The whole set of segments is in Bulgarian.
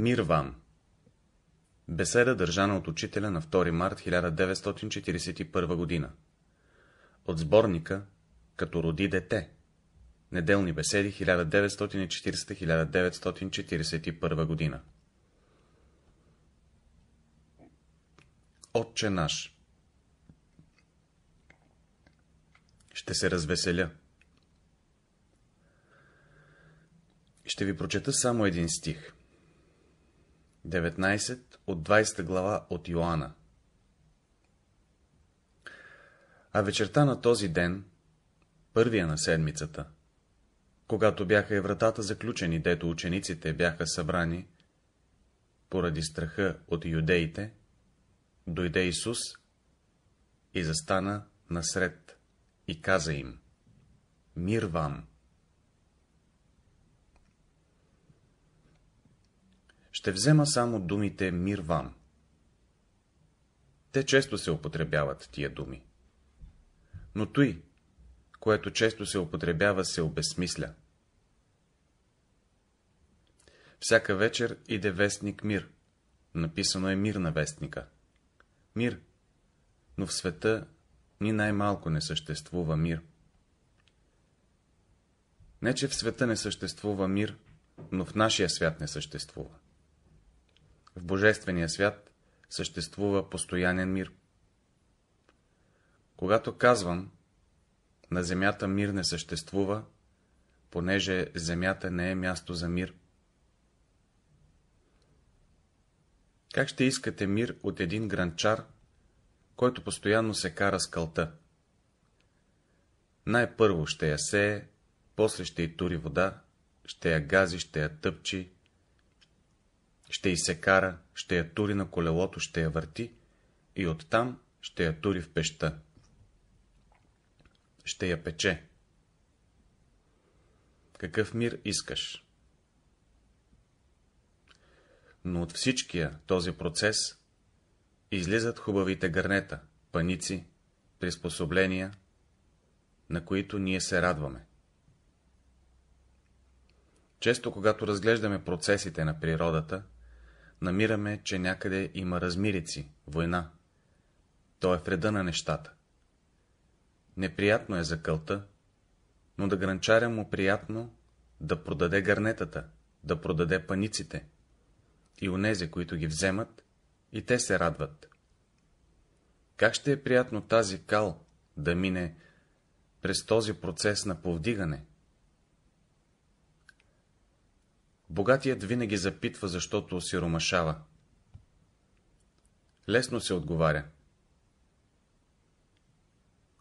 Мир вам! Беседа държана от учителя на 2 март 1941 година. От сборника Като роди дете. Неделни беседи 1940-1941 година. Отче наш Ще се развеселя. Ще ви прочета само един стих. 19 от 20 глава от Йоанна. А вечерта на този ден, първия на седмицата, когато бяха и вратата заключени, дето учениците бяха събрани, поради страха от юдеите, дойде Исус и застана насред и каза им — Мир вам! Ще взема само думите мир вам. Те често се употребяват, тия думи. Но той, което често се употребява, се обесмисля. Всяка вечер иде вестник мир. Написано е мир на вестника. Мир. Но в света ни най-малко не съществува мир. Не, че в света не съществува мир, но в нашия свят не съществува. В Божествения свят съществува постоянен мир. Когато казвам, на земята мир не съществува, понеже земята не е място за мир. Как ще искате мир от един гранчар, който постоянно се кара с кълта? Най-първо ще я сее, после ще й тури вода, ще я гази, ще я тъпчи, ще й се кара, ще я тури на колелото, ще я върти и оттам ще я тури в пеща. Ще я пече. Какъв мир искаш? Но от всичкия този процес излизат хубавите гърнета, паници, приспособления, на които ние се радваме. Често, когато разглеждаме процесите на природата, намираме, че някъде има размирици, война. То е вреда на нещата. Неприятно е за кълта, но да гранчаря му приятно да продаде гарнетата, да продаде паниците и онези, които ги вземат, и те се радват. Как ще е приятно тази кал да мине през този процес на повдигане, Богатият винаги запитва, защото сиромашава. Лесно се отговаря.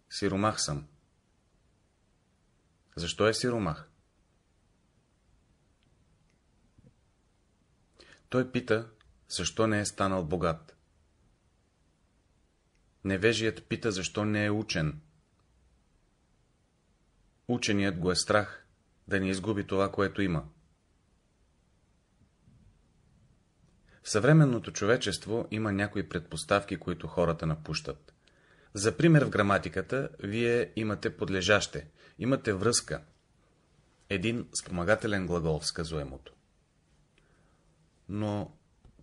Сиромах съм. Защо е сиромах? Той пита, защо не е станал богат. Невежият пита, защо не е учен. Ученият го е страх да не изгуби това, което има. В съвременното човечество има някои предпоставки, които хората напущат. За пример в граматиката, вие имате подлежаще, имате връзка, един спомагателен глагол в сказуемото. Но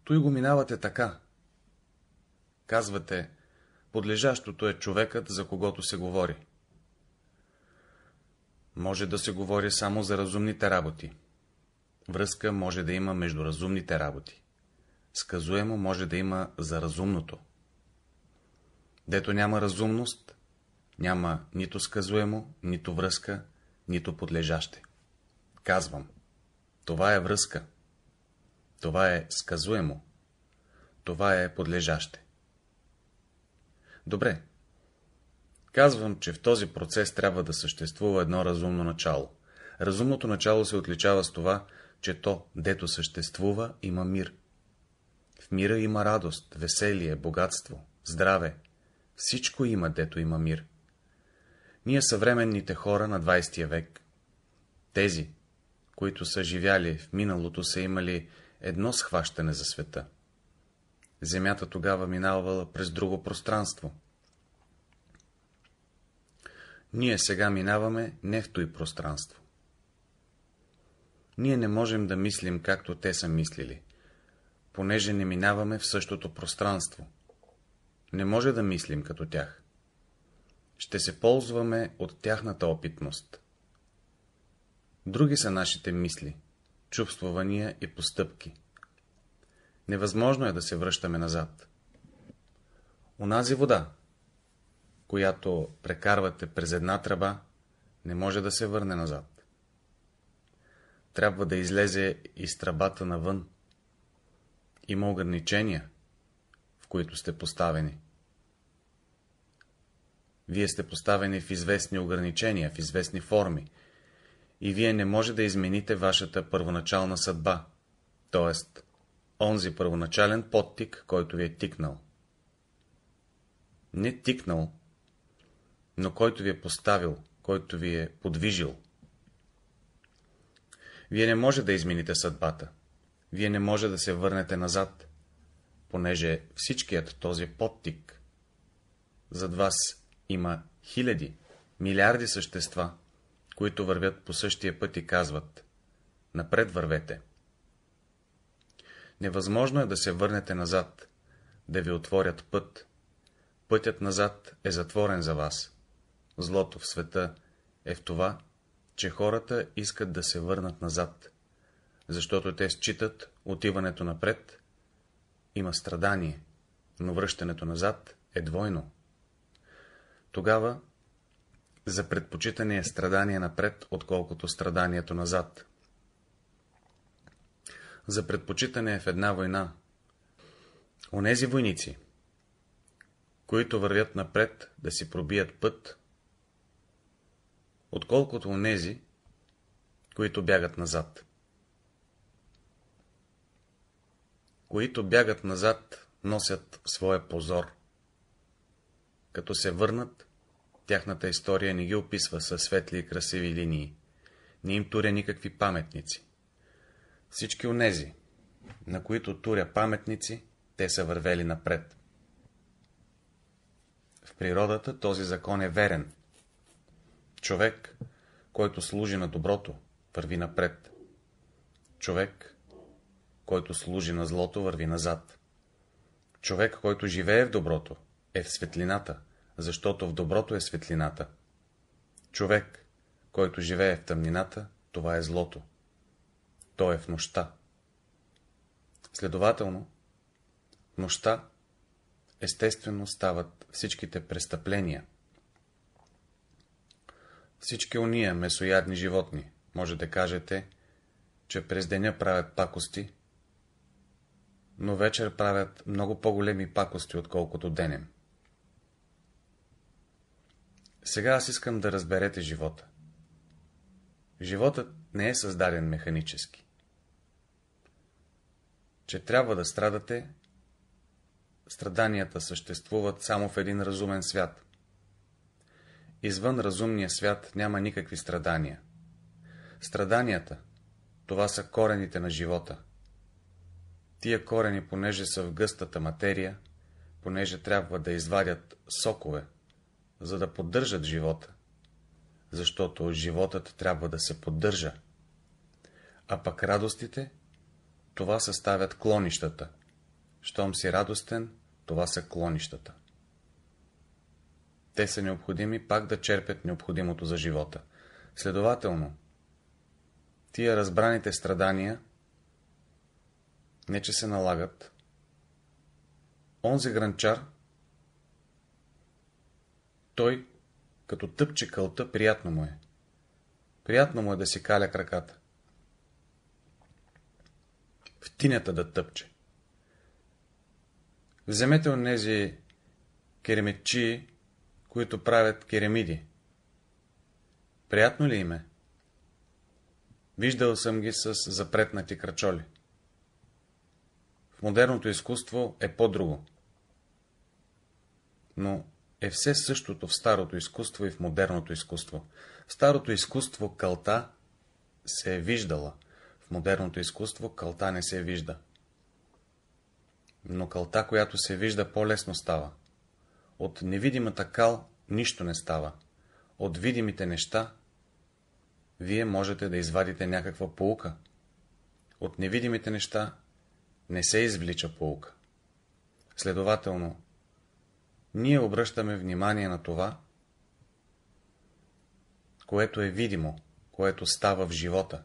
той го минавате така. Казвате, подлежащото е човекът, за когото се говори. Може да се говори само за разумните работи. Връзка може да има между разумните работи сказуемо може да има за разумното. Дето няма разумност, няма нито сказуемо, нито връзка, нито подлежаще. Казвам, това е връзка, това е сказуемо, това е подлежаще. Добре, Казвам, че в този процес трябва да съществува едно разумно начало. Разумното начало се отличава с това, че то, дето съществува, има мир. В мира има радост, веселие, богатство, здраве. Всичко има, дето има мир. Ние съвременните хора на 20 век, тези, които са живяли в миналото, са имали едно схващане за света. Земята тогава минавала през друго пространство. Ние сега минаваме не в той пространство. Ние не можем да мислим, както те са мислили понеже не минаваме в същото пространство. Не може да мислим като тях. Ще се ползваме от тяхната опитност. Други са нашите мисли, чувствования и постъпки. Невъзможно е да се връщаме назад. Унази вода, която прекарвате през една тръба, не може да се върне назад. Трябва да излезе из тръбата навън, има ограничения, в които сте поставени. Вие сте поставени в известни ограничения, в известни форми. И вие не може да измените вашата първоначална съдба, т.е. онзи първоначален подтик, който ви е тикнал. Не тикнал, но който ви е поставил, който ви е подвижил. Вие не може да измените съдбата вие не може да се върнете назад, понеже всичкият този подтик зад вас има хиляди, милиарди същества, които вървят по същия път и казват — напред вървете. Невъзможно е да се върнете назад, да ви отворят път. Пътят назад е затворен за вас. Злото в света е в това, че хората искат да се върнат назад защото те считат отиването напред има страдание, но връщането назад е двойно. Тогава за предпочитане е страдание напред, отколкото страданието назад. За предпочитане е в една война. Онези войници, които вървят напред да си пробият път, отколкото онези, които бягат назад. които бягат назад, носят своя позор. Като се върнат, тяхната история не ги описва със светли и красиви линии, не им туря никакви паметници. Всички онези, на които туря паметници, те са вървели напред. В природата този закон е верен. Човек, който служи на доброто, върви напред. Човек, който служи на злото, върви назад. Човек, който живее в доброто, е в светлината, защото в доброто е светлината. Човек, който живее в тъмнината, това е злото. Той е в нощта. Следователно, в нощта естествено стават всичките престъпления. Всички уния месоядни животни, може да кажете, че през деня правят пакости, но вечер правят много по-големи пакости, отколкото денем. Сега аз искам да разберете живота. Животът не е създаден механически. Че трябва да страдате, страданията съществуват само в един разумен свят. Извън разумния свят няма никакви страдания. Страданията, това са корените на живота. Тия корени, понеже са в гъстата материя, понеже трябва да извадят сокове, за да поддържат живота, защото животът трябва да се поддържа, а пък радостите, това съставят клонищата, щом си радостен, това са клонищата. Те са необходими пак да черпят необходимото за живота. Следователно, тия разбраните страдания не, че се налагат. Онзи гранчар, той, като тъпче кълта, приятно му е. Приятно му е да си каля краката. В тинята да тъпче. Вземете онези керемичи, които правят керемиди. Приятно ли им е? Виждал съм ги с запретнати крачоли модерното изкуство е по-друго. Но е все същото в старото изкуство и в модерното изкуство. В старото изкуство кълта се е виждала, в модерното изкуство кълта не се вижда. Но кълта, която се вижда, по-лесно става. От невидимата кал нищо не става. От видимите неща вие можете да извадите някаква поука. От невидимите неща не се извлича полка. Следователно, ние обръщаме внимание на това, което е видимо, което става в живота.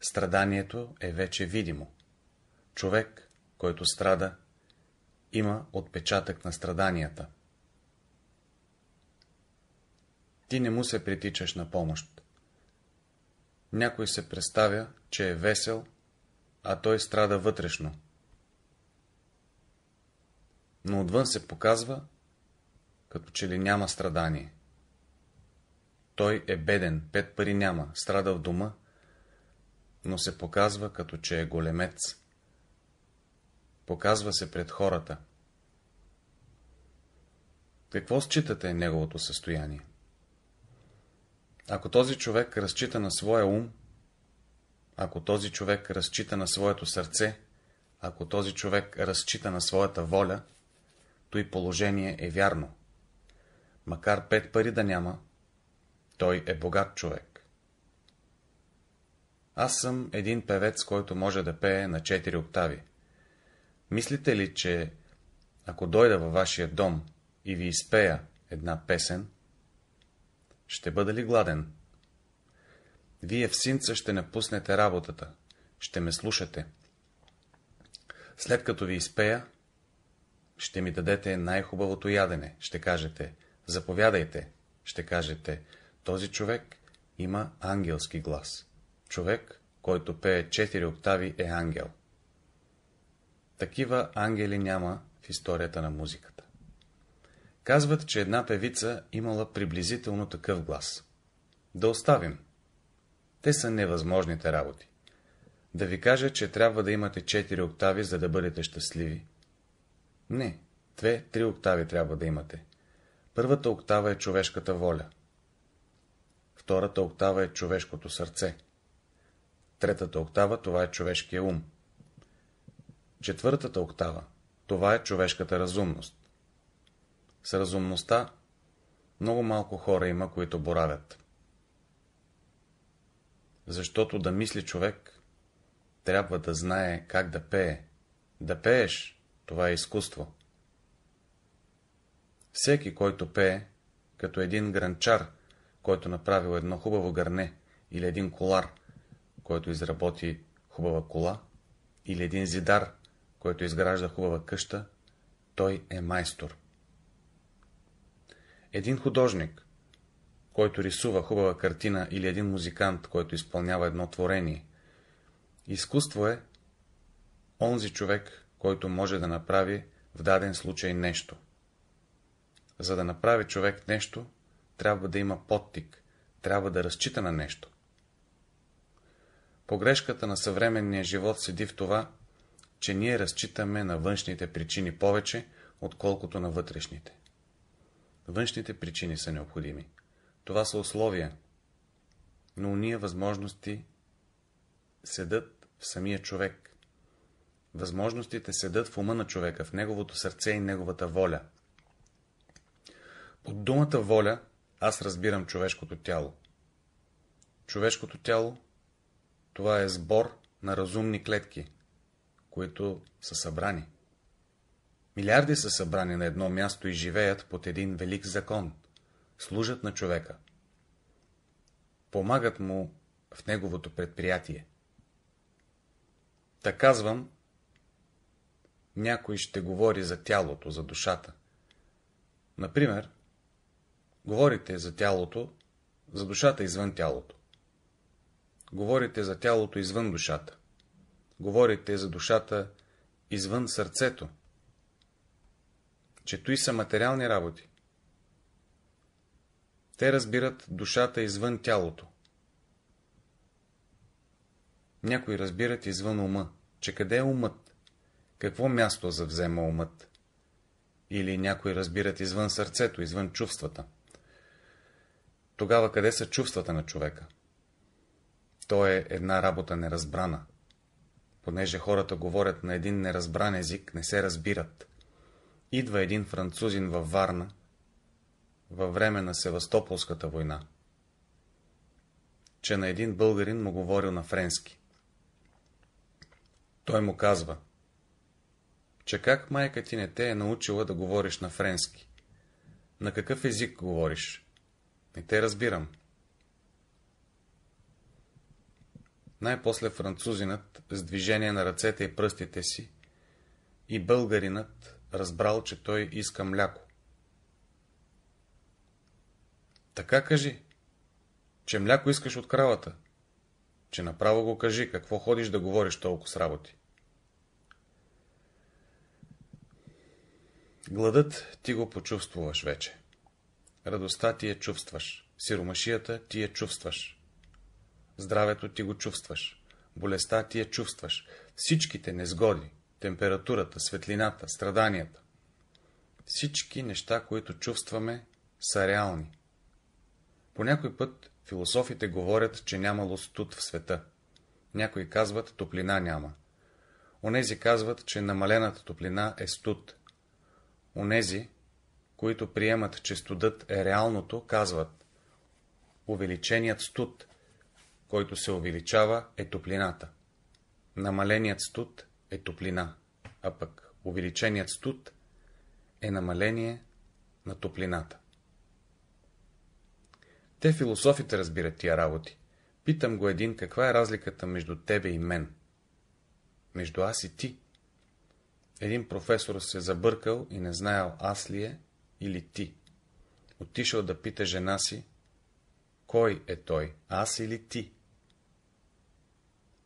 Страданието е вече видимо. Човек, който страда, има отпечатък на страданията. Ти не му се притичаш на помощ. Някой се представя, че е весел а той страда вътрешно. Но отвън се показва, като че ли няма страдание. Той е беден, пет пари няма, страда в дома, но се показва, като че е големец. Показва се пред хората. Какво считате неговото състояние? Ако този човек разчита на своя ум, ако този човек разчита на своето сърце, ако този човек разчита на своята воля, той положение е вярно. Макар пет пари да няма, той е богат човек. Аз съм един певец, който може да пее на четири октави. Мислите ли, че ако дойда във вашия дом и ви изпея една песен, ще бъда ли гладен? вие в синца ще напуснете работата, ще ме слушате. След като ви изпея, ще ми дадете най-хубавото ядене, ще кажете, заповядайте, ще кажете, този човек има ангелски глас. Човек, който пее четири октави, е ангел. Такива ангели няма в историята на музиката. Казват, че една певица имала приблизително такъв глас. Да оставим те са невъзможните работи. Да ви кажа, че трябва да имате 4 октави, за да бъдете щастливи. Не, две три октави трябва да имате. Първата октава е човешката воля. Втората октава е човешкото сърце. Третата октава това е човешкия ум. Четвъртата октава това е човешката разумност. С разумността много малко хора има, които боравят. Защото да мисли човек, трябва да знае как да пее. Да пееш, това е изкуство. Всеки, който пее, като един гранчар, който е направил едно хубаво гърне, или един колар, който изработи хубава кола, или един зидар, който изгражда хубава къща, той е майстор. Един художник, който рисува хубава картина или един музикант, който изпълнява едно творение. Изкуство е онзи човек, който може да направи в даден случай нещо. За да направи човек нещо, трябва да има подтик, трябва да разчита на нещо. Погрешката на съвременния живот седи в това, че ние разчитаме на външните причини повече, отколкото на вътрешните. Външните причини са необходими. Това са условия, но уния възможности седат в самия човек. Възможностите седат в ума на човека, в неговото сърце и неговата воля. Под думата воля аз разбирам човешкото тяло. Човешкото тяло – това е сбор на разумни клетки, които са събрани. Милиарди са събрани на едно място и живеят под един велик закон – служат на човека. Помагат му в неговото предприятие. Та казвам, някой ще говори за тялото, за душата. Например, говорите за тялото, за душата извън тялото. Говорите за тялото извън душата. Говорите за душата извън сърцето. чето и са материални работи. Те разбират душата извън тялото. Някои разбират извън ума, че къде е умът, какво място завзема умът. Или някои разбират извън сърцето, извън чувствата. Тогава къде са чувствата на човека? То е една работа неразбрана. Понеже хората говорят на един неразбран език, не се разбират. Идва един французин във Варна във време на Севастополската война, че на един българин му говорил на френски. Той му казва, че как майка ти не те е научила да говориш на френски? На какъв език говориш? Не те разбирам. Най-после французинът с движение на ръцете и пръстите си и българинът разбрал, че той иска мляко. Така кажи, че мляко искаш от кравата, че направо го кажи, какво ходиш да говориш толкова с работи. Гладът ти го почувствуваш вече. Радостта ти я чувстваш. Сиромашията ти я чувстваш. Здравето ти го чувстваш. Болестта ти я чувстваш. Всичките незгоди, температурата, светлината, страданията. Всички неща, които чувстваме, са реални. По някой път философите говорят, че нямало студ в света. Някои казват, топлина няма. Онези казват, че намалената топлина е студ. Онези, които приемат, че студът е реалното, казват, увеличеният студ, който се увеличава, е топлината. Намаленият студ е топлина, а пък увеличеният студ е намаление на топлината. Те философите разбират тия работи. Питам го един, каква е разликата между тебе и мен? Между аз и ти. Един професор се е забъркал и не знаел аз ли е или ти. Отишъл да пита жена си, кой е той, аз или ти?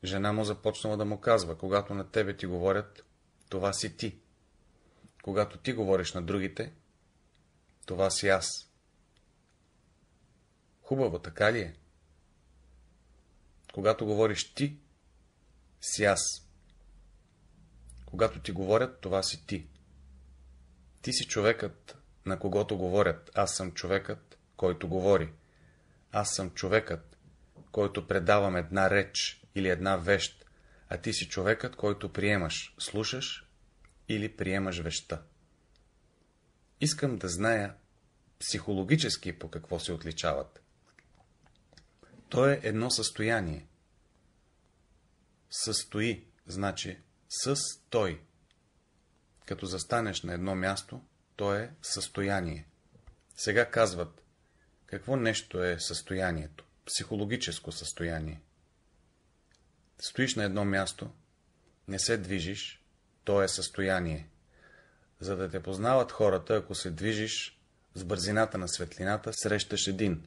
Жена му започнала да му казва, когато на тебе ти говорят, това си ти. Когато ти говориш на другите, това си аз. Хубаво, така ли е? Когато говориш ти, си аз. Когато ти говорят, това си ти. Ти си човекът, на когото говорят. Аз съм човекът, който говори. Аз съм човекът, който предавам една реч или една вещ, а ти си човекът, който приемаш, слушаш или приемаш веща. Искам да зная психологически по какво се отличават. То е едно състояние. Състои, значи със той. Като застанеш на едно място, то е състояние. Сега казват, какво нещо е състоянието? Психологическо състояние. Стоиш на едно място, не се движиш, то е състояние. За да те познават хората, ако се движиш с бързината на светлината, срещаш един,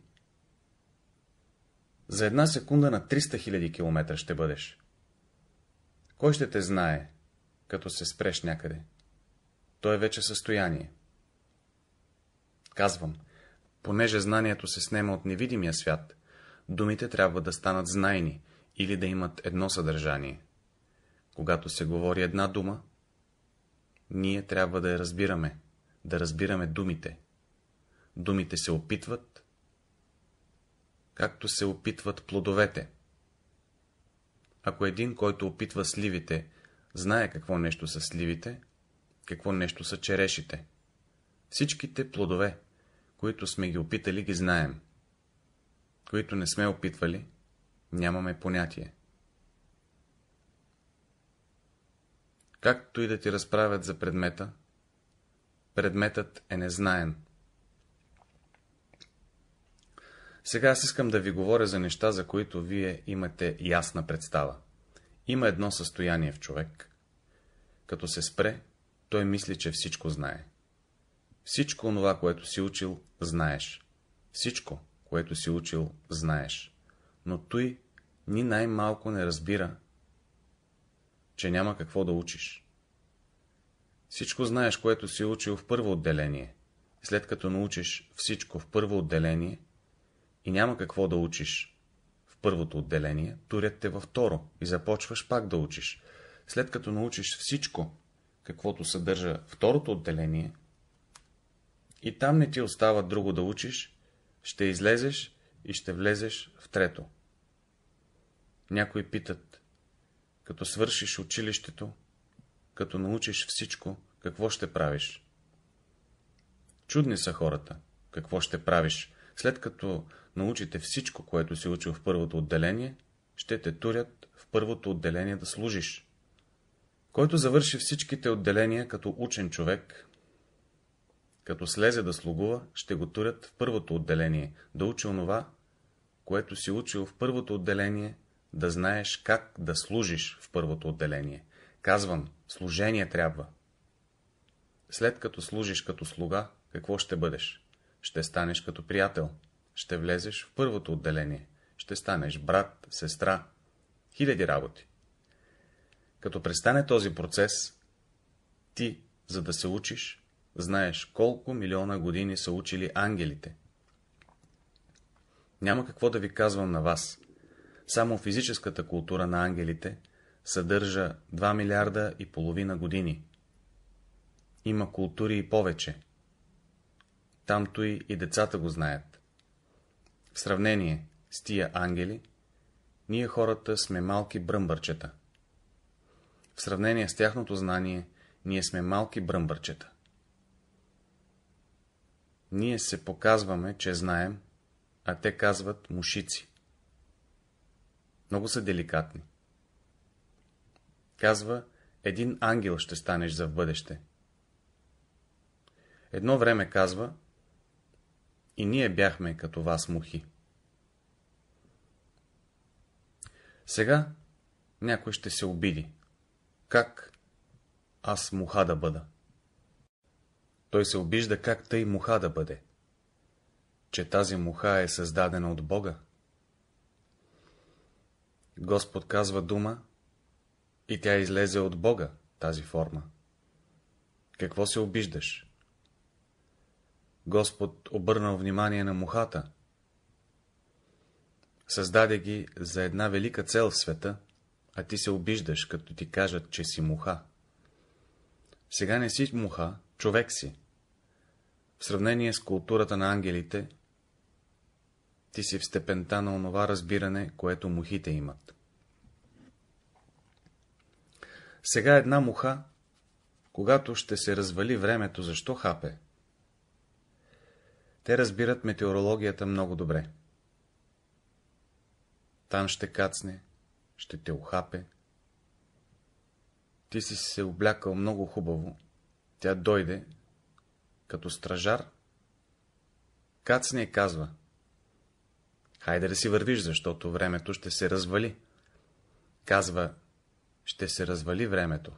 за една секунда на 300 000 км ще бъдеш. Кой ще те знае, като се спреш някъде? То е вече състояние. Казвам, понеже знанието се снема от невидимия свят, думите трябва да станат знайни или да имат едно съдържание. Когато се говори една дума, ние трябва да я разбираме, да разбираме думите. Думите се опитват, както се опитват плодовете. Ако един, който опитва сливите, знае какво нещо са сливите, какво нещо са черешите, всичките плодове, които сме ги опитали, ги знаем. Които не сме опитвали, нямаме понятие. Както и да ти разправят за предмета, предметът е незнаен. Сега аз искам да ви говоря за неща, за които вие имате ясна представа. Има едно състояние в човек. Като се спре, той мисли, че всичко знае. Всичко това, което си учил, знаеш. Всичко, което си учил, знаеш. Но той ни най-малко не разбира, че няма какво да учиш. Всичко знаеш, което си учил в първо отделение. След като научиш всичко в първо отделение, и няма какво да учиш. В първото отделение турят те във второ и започваш пак да учиш. След като научиш всичко, каквото съдържа второто отделение, и там не ти остава друго да учиш, ще излезеш и ще влезеш в трето. Някои питат, като свършиш училището, като научиш всичко, какво ще правиш? Чудни са хората, какво ще правиш, след като научите всичко, което си учил в първото отделение, ще те турят в първото отделение да служиш. Който завърши всичките отделения като учен човек, като слезе да слугува, ще го турят в първото отделение, да учи онова, което си учил в първото отделение, да знаеш как да служиш в първото отделение. Казвам, служение трябва. След като служиш като слуга, какво ще бъдеш? Ще станеш като приятел. Ще влезеш в първото отделение. Ще станеш брат, сестра. Хиляди работи. Като престане този процес, ти, за да се учиш, знаеш колко милиона години са учили ангелите. Няма какво да ви казвам на вас. Само физическата култура на ангелите съдържа 2 милиарда и половина години. Има култури и повече Тамто и децата го знаят. В сравнение с тия ангели, ние хората сме малки бръмбърчета. В сравнение с тяхното знание, ние сме малки бръмбърчета. Ние се показваме, че знаем, а те казват мушици. Много са деликатни. Казва, един ангел ще станеш за в бъдеще. Едно време казва, и ние бяхме като вас мухи. Сега някой ще се обиди. Как аз муха да бъда? Той се обижда как тъй муха да бъде. Че тази муха е създадена от Бога. Господ казва дума и тя излезе от Бога, тази форма. Какво се обиждаш? Господ обърнал внимание на мухата. Създаде ги за една велика цел в света, а ти се обиждаш, като ти кажат, че си муха. Сега не си муха, човек си. В сравнение с културата на ангелите, ти си в степента на онова разбиране, което мухите имат. Сега една муха, когато ще се развали времето, защо хапе? Те разбират метеорологията много добре. Там ще кацне, ще те ухапе. Ти си се облякал много хубаво. Тя дойде, като стражар. Кацне и казва. Хайде да си вървиш, защото времето ще се развали. Казва, ще се развали времето.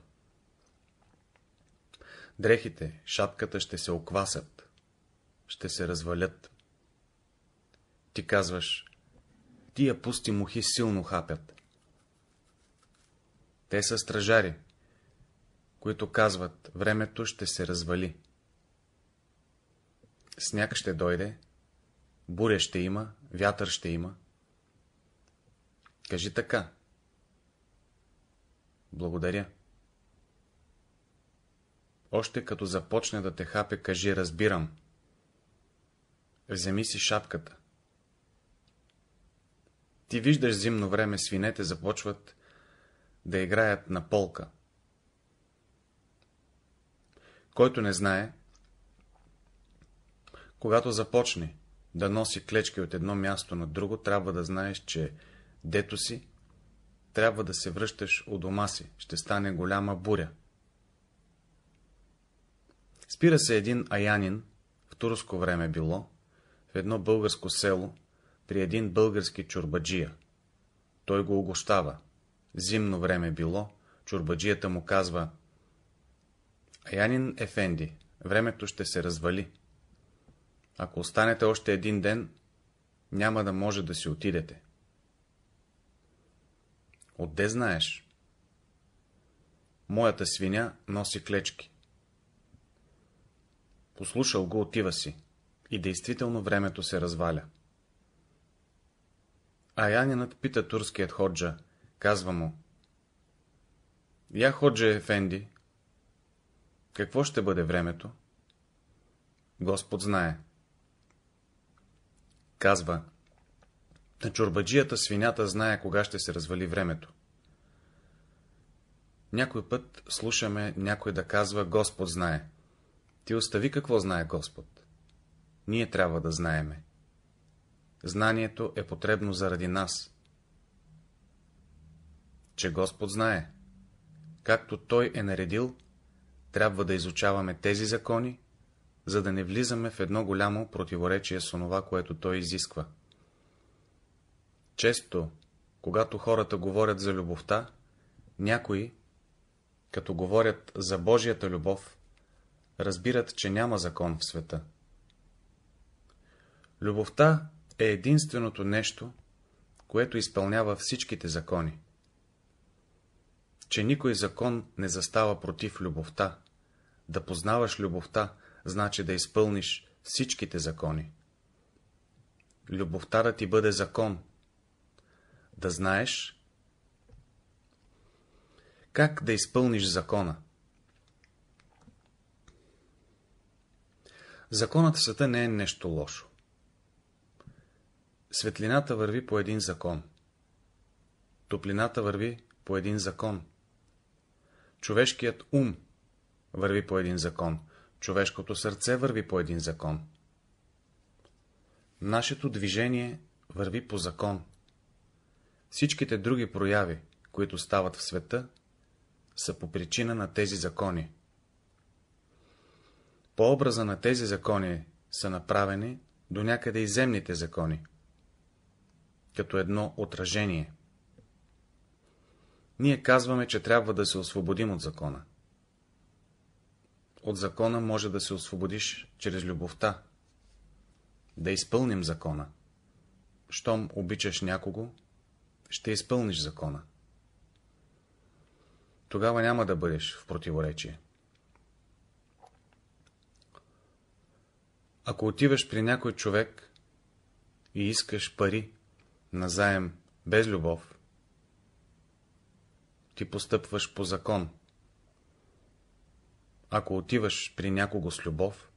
Дрехите, шапката ще се оквасат ще се развалят. Ти казваш, тия пусти мухи силно хапят. Те са стражари, които казват, времето ще се развали. Сняг ще дойде, буря ще има, вятър ще има. Кажи така. Благодаря. Още като започне да те хапе, кажи разбирам. Вземи си шапката. Ти виждаш зимно време свинете започват да играят на полка. Който не знае, когато започне да носи клечки от едно място на друго, трябва да знаеш, че дето си, трябва да се връщаш у дома си, ще стане голяма буря. Спира се един аянин, в турско време било, в едно българско село при един български чурбаджия. Той го огощава. Зимно време било, чурбаджията му казва Аянин Ефенди, времето ще се развали. Ако останете още един ден, няма да може да си отидете. Отде знаеш? Моята свиня носи клечки. Послушал го, отива си. И действително времето се разваля. Аянинът пита турският ходжа, казва му. Я ходжа Ефенди, какво ще бъде времето? Господ знае. Казва, на чорбаджията свинята знае кога ще се развали времето. Някой път слушаме някой да казва Господ знае. Ти остави какво знае Господ. Ние трябва да знаеме. Знанието е потребно заради нас. Че Господ знае. Както Той е наредил, трябва да изучаваме тези закони, за да не влизаме в едно голямо противоречие с онова, което Той изисква. Често, когато хората говорят за любовта, някои, като говорят за Божията любов, разбират, че няма закон в света. Любовта е единственото нещо, което изпълнява всичките закони. Че никой закон не застава против любовта. Да познаваш любовта, значи да изпълниш всичките закони. Любовта да ти бъде закон. Да знаеш как да изпълниш закона. Законът в света не е нещо лошо. Светлината върви по един закон. Топлината върви по един закон. Човешкият ум върви по един закон. Човешкото сърце върви по един закон. Нашето движение върви по закон. Всичките други прояви, които стават в света, са по причина на тези закони. По образа на тези закони са направени до някъде и земните закони като едно отражение. Ние казваме, че трябва да се освободим от закона. От закона може да се освободиш чрез любовта. Да изпълним закона. Щом обичаш някого, ще изпълниш закона. Тогава няма да бъдеш в противоречие. Ако отиваш при някой човек и искаш пари, на заем без любов, ти постъпваш по закон. Ако отиваш при някого с любов,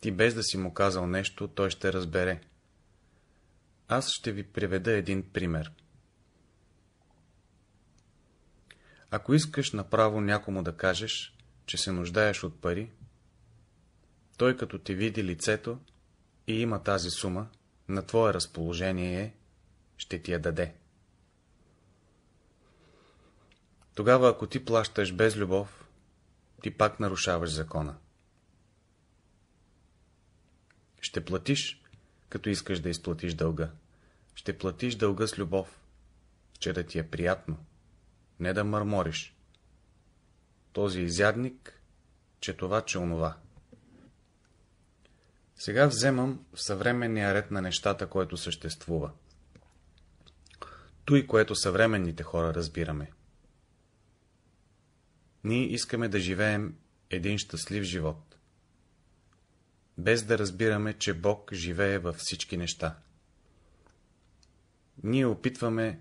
ти без да си му казал нещо, той ще разбере. Аз ще ви приведа един пример. Ако искаш направо някому да кажеш, че се нуждаеш от пари, той като ти види лицето и има тази сума, на твое разположение ще ти я даде. Тогава, ако ти плащаш без любов, ти пак нарушаваш закона. Ще платиш, като искаш да изплатиш дълга. Ще платиш дълга с любов, че да ти е приятно, не да мърмориш. Този изядник, че това, че онова. Сега вземам в съвременния ред на нещата, който съществува. Той, което съвременните хора разбираме. Ние искаме да живеем един щастлив живот, без да разбираме, че Бог живее във всички неща. Ние опитваме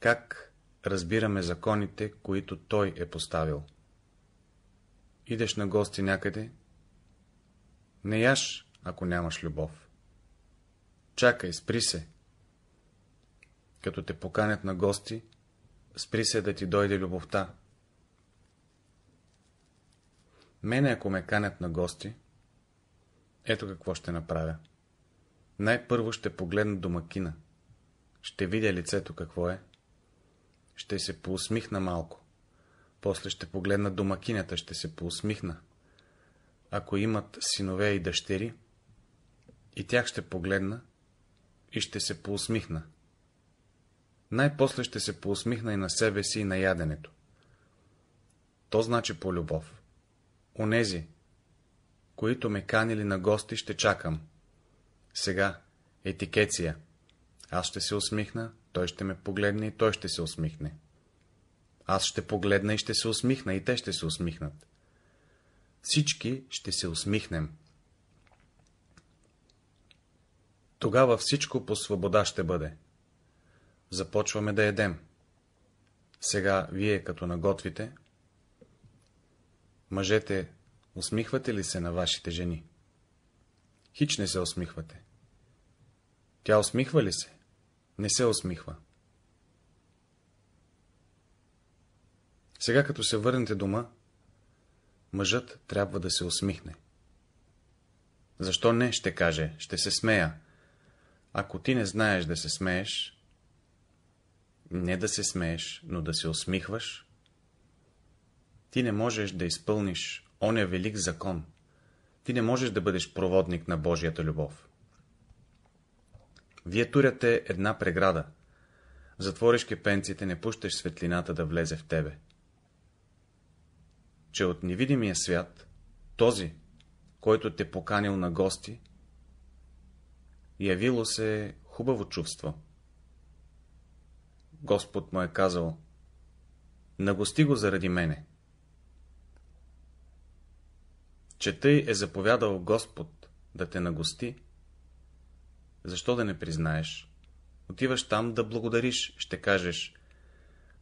как разбираме законите, които Той е поставил. Идеш на гости някъде, не яш ако нямаш любов. Чакай, спри се. Като те поканят на гости, спри се да ти дойде любовта. Мене, ако ме канят на гости, ето какво ще направя. Най-първо ще погледна домакина. Ще видя лицето какво е. Ще се поусмихна малко. После ще погледна домакинята, ще се поусмихна. Ако имат синове и дъщери, и тях ще погледна и ще се поусмихна. Най-после ще се поусмихна и на себе си, и на яденето. То значи по любов. Онези, които ме канили на гости, ще чакам. Сега, етикеция. Аз ще се усмихна, той ще ме погледне и той ще се усмихне. Аз ще погледна и ще се усмихна и те ще се усмихнат. Всички ще се усмихнем. Тогава всичко по свобода ще бъде. Започваме да едем. Сега вие като наготвите. Мъжете, усмихвате ли се на вашите жени? Хич не се усмихвате. Тя усмихва ли се? Не се усмихва. Сега като се върнете дома, мъжът трябва да се усмихне. Защо не, ще каже, ще се смея, ако ти не знаеш да се смееш, не да се смееш, но да се усмихваш, ти не можеш да изпълниш оня велик закон. Ти не можеш да бъдеш проводник на Божията любов. Вие туряте една преграда. Затвориш кепенците, не пущаш светлината да влезе в тебе. Че от невидимия свят, този, който те поканил на гости, Явило се хубаво чувство. Господ му е казал, нагости го заради мене. Че тъй е заповядал Господ да те нагости, защо да не признаеш? Отиваш там да благодариш, ще кажеш,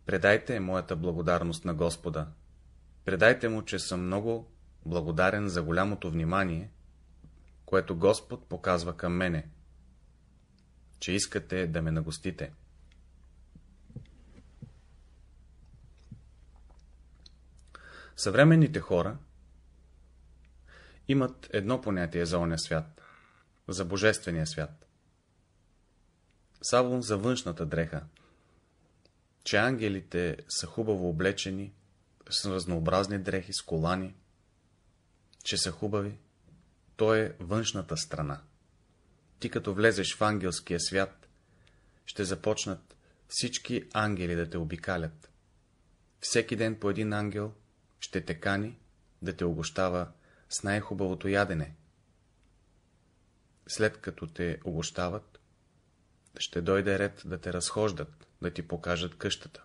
предайте моята благодарност на Господа, предайте му, че съм много благодарен за голямото внимание, което Господ показва към мене, че искате да ме нагостите. Съвременните хора имат едно понятие за оня свят, за божествения свят. Само за външната дреха, че ангелите са хубаво облечени, с разнообразни дрехи, с колани, че са хубави, то е външната страна ти като влезеш в ангелския свят, ще започнат всички ангели да те обикалят. Всеки ден по един ангел ще те кани да те огощава с най-хубавото ядене. След като те огощават, ще дойде ред да те разхождат, да ти покажат къщата.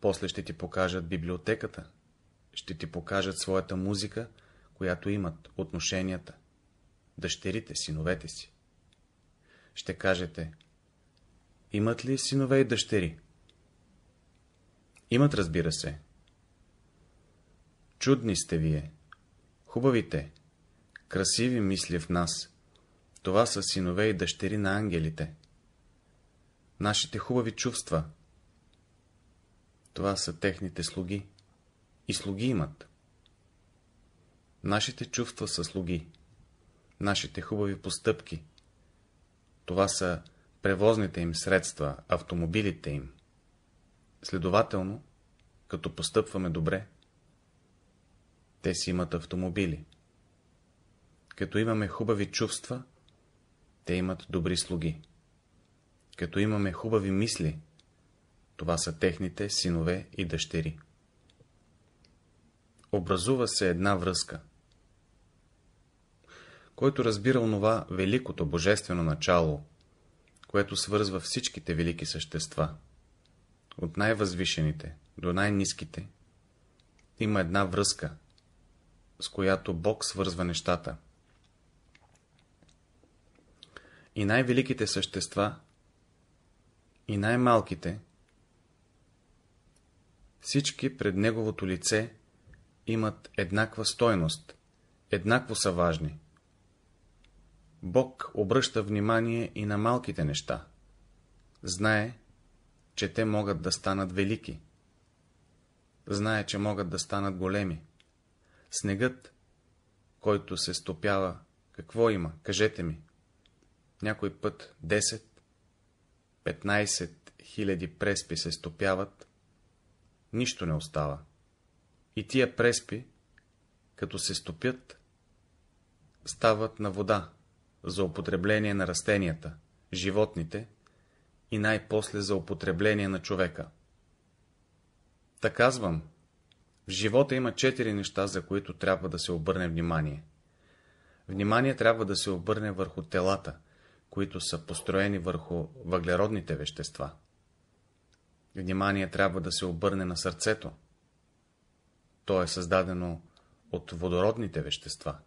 После ще ти покажат библиотеката, ще ти покажат своята музика, която имат, отношенията дъщерите, синовете си. Ще кажете, имат ли синове и дъщери? Имат, разбира се. Чудни сте вие, хубавите, красиви мисли в нас. Това са синове и дъщери на ангелите. Нашите хубави чувства. Това са техните слуги. И слуги имат. Нашите чувства са слуги нашите хубави постъпки. Това са превозните им средства, автомобилите им. Следователно, като постъпваме добре, те си имат автомобили. Като имаме хубави чувства, те имат добри слуги. Като имаме хубави мисли, това са техните синове и дъщери. Образува се една връзка който разбира онова великото божествено начало, което свързва всичките велики същества, от най-възвишените до най-низките, има една връзка, с която Бог свързва нещата. И най-великите същества, и най-малките, всички пред Неговото лице имат еднаква стойност, еднакво са важни. Бог обръща внимание и на малките неща. Знае, че те могат да станат велики. Знае, че могат да станат големи. Снегът, който се стопява, какво има, кажете ми? Някой път 10, 15 хиляди преспи се стопяват, нищо не остава. И тия преспи, като се стопят, стават на вода, за употребление на растенията, животните и най-после за употребление на човека. Та казвам, в живота има четири неща, за които трябва да се обърне внимание. Внимание трябва да се обърне върху телата, които са построени върху въглеродните вещества. Внимание трябва да се обърне на сърцето. То е създадено от водородните вещества.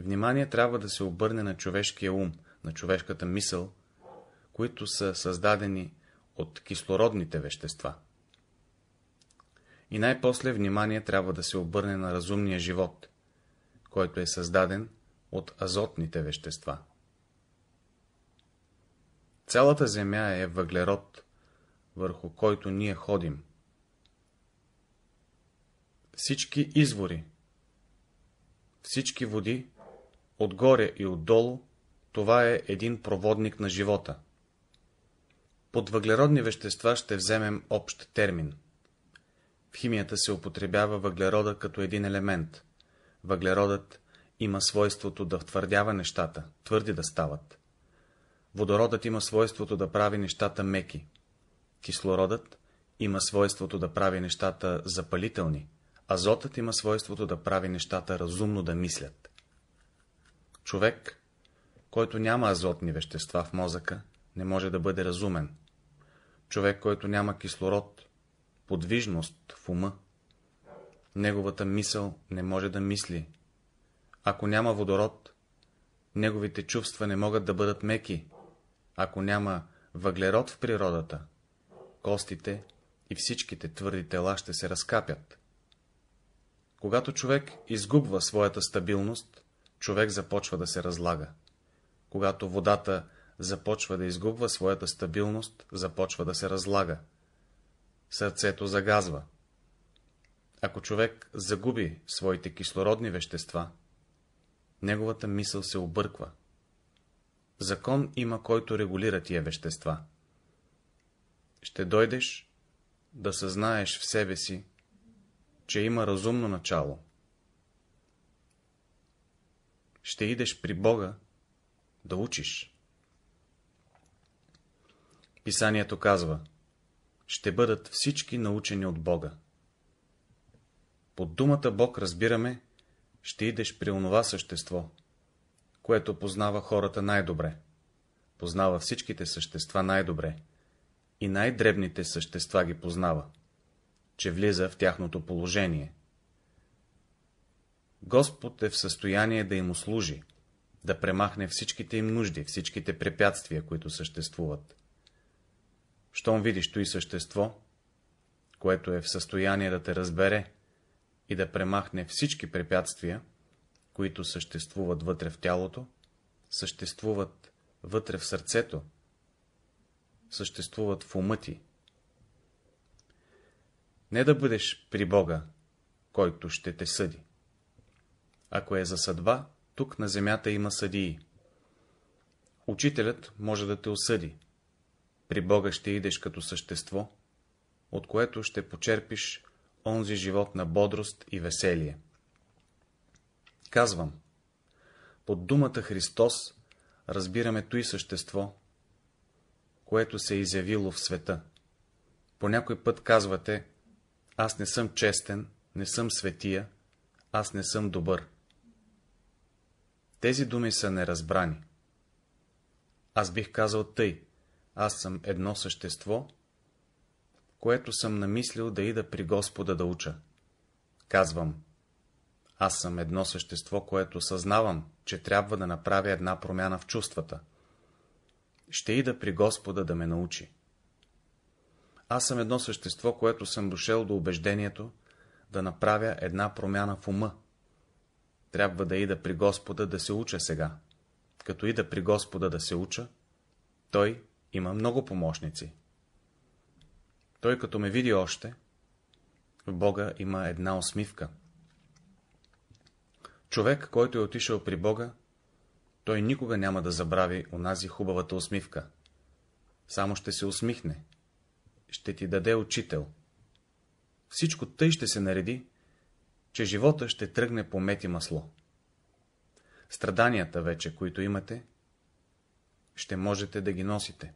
Внимание трябва да се обърне на човешкия ум, на човешката мисъл, които са създадени от кислородните вещества. И най-после внимание трябва да се обърне на разумния живот, който е създаден от азотните вещества. Цялата земя е въглерод, върху който ние ходим. Всички извори, всички води отгоре и отдолу, това е един проводник на живота. Под въглеродни вещества ще вземем общ термин. В химията се употребява въглерода като един елемент. Въглеродът има свойството да втвърдява нещата, твърди да стават. Водородът има свойството да прави нещата меки. Кислородът има свойството да прави нещата запалителни. Азотът има свойството да прави нещата разумно да мислят. Човек, който няма азотни вещества в мозъка, не може да бъде разумен. Човек, който няма кислород, подвижност в ума, неговата мисъл не може да мисли. Ако няма водород, неговите чувства не могат да бъдат меки. Ако няма въглерод в природата, костите и всичките твърди тела ще се разкапят. Когато човек изгубва своята стабилност, човек започва да се разлага. Когато водата започва да изгубва своята стабилност, започва да се разлага. Сърцето загазва. Ако човек загуби своите кислородни вещества, неговата мисъл се обърква. Закон има, който регулира тия вещества. Ще дойдеш да съзнаеш в себе си, че има разумно начало, ще идеш при Бога да учиш. Писанието казва, ще бъдат всички научени от Бога. Под думата Бог разбираме, ще идеш при онова същество, което познава хората най-добре, познава всичките същества най-добре и най-дребните същества ги познава, че влиза в тяхното положение, Господ е в състояние да им услужи, да премахне всичките им нужди, всичките препятствия, които съществуват. Щом видиш и същество, което е в състояние да те разбере и да премахне всички препятствия, които съществуват вътре в тялото, съществуват вътре в сърцето, съществуват в ума ти. Не да бъдеш при Бога, който ще те съди. Ако е за съдба, тук на земята има съдии. Учителят може да те осъди. При Бога ще идеш като същество, от което ще почерпиш онзи живот на бодрост и веселие. Казвам, под думата Христос разбираме той същество, което се е изявило в света. По някой път казвате, аз не съм честен, не съм светия, аз не съм добър. Тези думи са неразбрани. Аз бих казал тъй. Аз съм едно същество, което съм намислил да ида при Господа да уча. Казвам, аз съм едно същество, което съзнавам, че трябва да направя една промяна в чувствата. Ще ида при Господа да ме научи. Аз съм едно същество, което съм дошел до убеждението да направя една промяна в ума, трябва да ида при Господа да се уча сега. Като ида при Господа да се уча, той има много помощници. Той като ме види още, в Бога има една усмивка. Човек, който е отишъл при Бога, той никога няма да забрави онази хубавата усмивка. Само ще се усмихне. Ще ти даде учител. Всичко тъй ще се нареди, че живота ще тръгне по мет и масло. Страданията вече, които имате, ще можете да ги носите.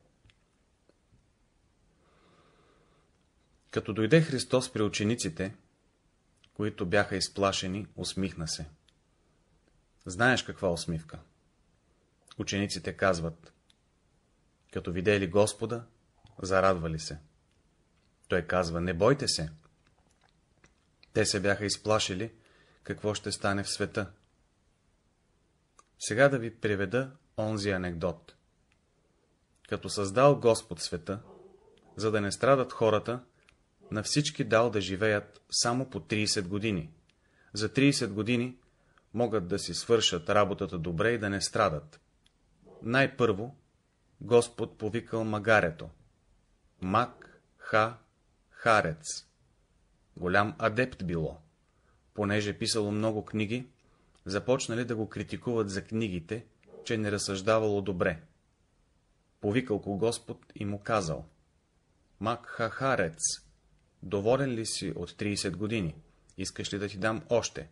Като дойде Христос при учениците, които бяха изплашени, усмихна се. Знаеш каква усмивка? Учениците казват. Като видели Господа, зарадвали се. Той казва, не бойте се. Те се бяха изплашили, какво ще стане в света. Сега да ви приведа онзи анекдот. Като създал Господ света, за да не страдат хората, на всички дал да живеят само по 30 години. За 30 години могат да си свършат работата добре и да не страдат. Най-първо Господ повикал магарето. Мак, ха, харец голям адепт било. Понеже е писало много книги, започнали да го критикуват за книгите, че не разсъждавало добре. Повикал го Господ и му казал. Макхахарец, доволен ли си от 30 години? Искаш ли да ти дам още?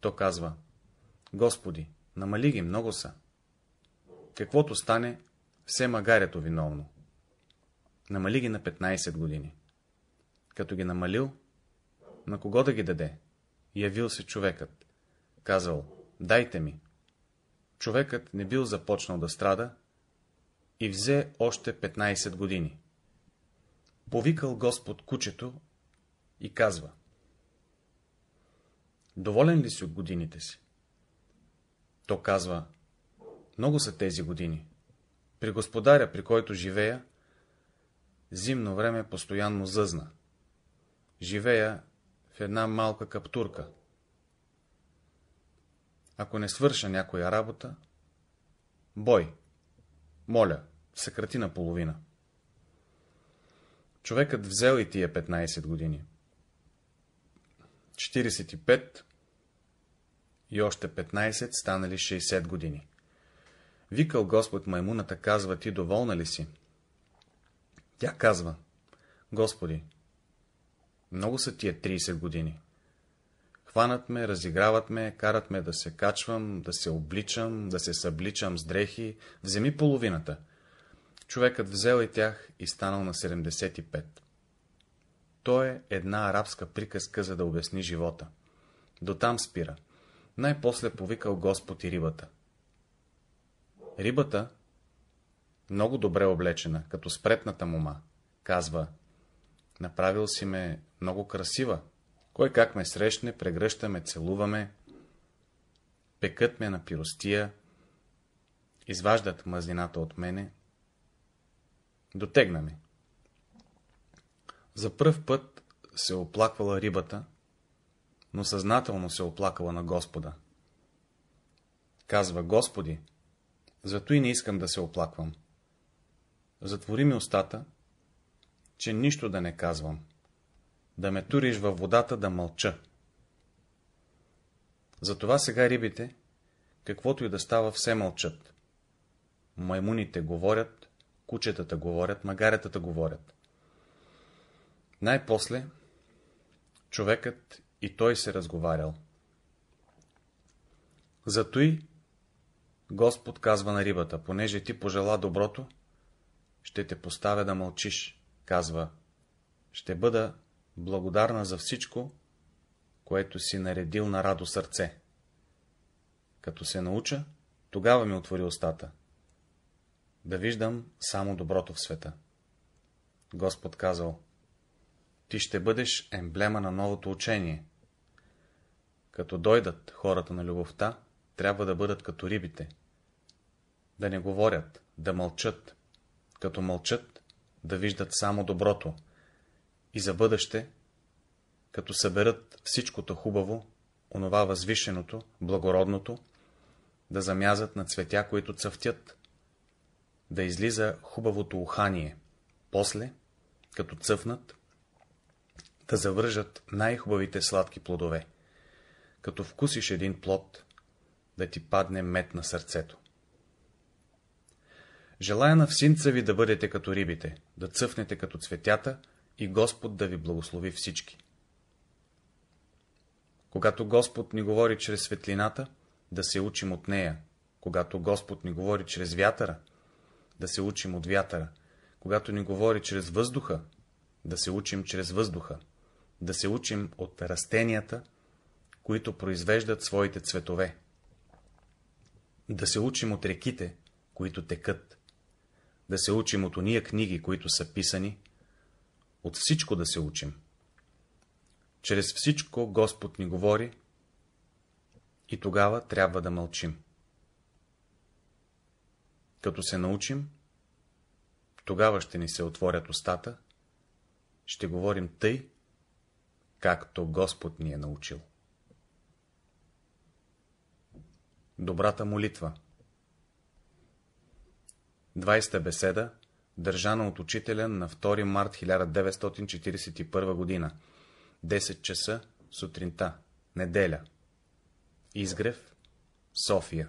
То казва. Господи, намали ги, много са. Каквото стане, все магарето виновно. Намали ги на 15 години. Като ги намалил, на кого да ги даде? Явил се човекът. Казал, дайте ми. Човекът не бил започнал да страда и взе още 15 години. Повикал Господ кучето и казва. Доволен ли си от годините си? То казва, много са тези години. При господаря, при който живея, зимно време постоянно зъзна. Живея в една малка каптурка. Ако не свърша някоя работа, бой, моля, съкрати на половина. Човекът взел и тия 15 години. 45 и още 15 станали 60 години. Викал Господ маймуната, казва, ти доволна ли си? Тя казва, Господи, много са тия 30 години. Хванат ме, разиграват ме, карат ме да се качвам, да се обличам, да се събличам с дрехи. Вземи половината. Човекът взел и тях и станал на 75. То е една арабска приказка, за да обясни живота. До там спира. Най-после повикал Господ и рибата. Рибата, много добре облечена, като спретната мума, казва, направил си ме много красива. Кой как ме срещне, прегръщаме, целуваме, пекат ме на пиростия, изваждат мазнината от мене, дотегна ме. За пръв път се е оплаквала рибата, но съзнателно се е оплакала на Господа. Казва, Господи, зато и не искам да се оплаквам. Затвори ми устата, че нищо да не казвам да ме туриш във водата да мълча. Затова сега рибите, каквото и да става, все мълчат. Маймуните говорят, кучетата говорят, магаретата говорят. Най-после човекът и той се разговарял. Затой Господ казва на рибата, понеже ти пожела доброто, ще те поставя да мълчиш, казва, ще бъда благодарна за всичко, което си наредил на радо сърце. Като се науча, тогава ми отвори устата. Да виждам само доброто в света. Господ казал, ти ще бъдеш емблема на новото учение. Като дойдат хората на любовта, трябва да бъдат като рибите. Да не говорят, да мълчат. Като мълчат, да виждат само доброто, и за бъдеще, като съберат всичкото хубаво, онова възвишеното, благородното, да замязат на цветя, които цъфтят, да излиза хубавото ухание, после, като цъфнат, да завържат най-хубавите сладки плодове, като вкусиш един плод, да ти падне мед на сърцето. Желая на всинца ви да бъдете като рибите, да цъфнете като цветята, и Господ да ви благослови всички. Когато Господ ни говори чрез светлината, да се учим от нея. Когато Господ ни говори чрез вятъра, да се учим от вятъра. Когато ни говори чрез въздуха, да се учим чрез въздуха. Да се учим от растенията, които произвеждат своите цветове. Да се учим от реките, които текат. Да се учим от ония книги, които са писани, от всичко да се учим. Чрез всичко Господ ни говори и тогава трябва да мълчим. Като се научим, тогава ще ни се отворят устата, ще говорим тъй, както Господ ни е научил. Добрата молитва 20 беседа държана от учителя на 2 март 1941 година, 10 часа сутринта, неделя. Изгрев, София.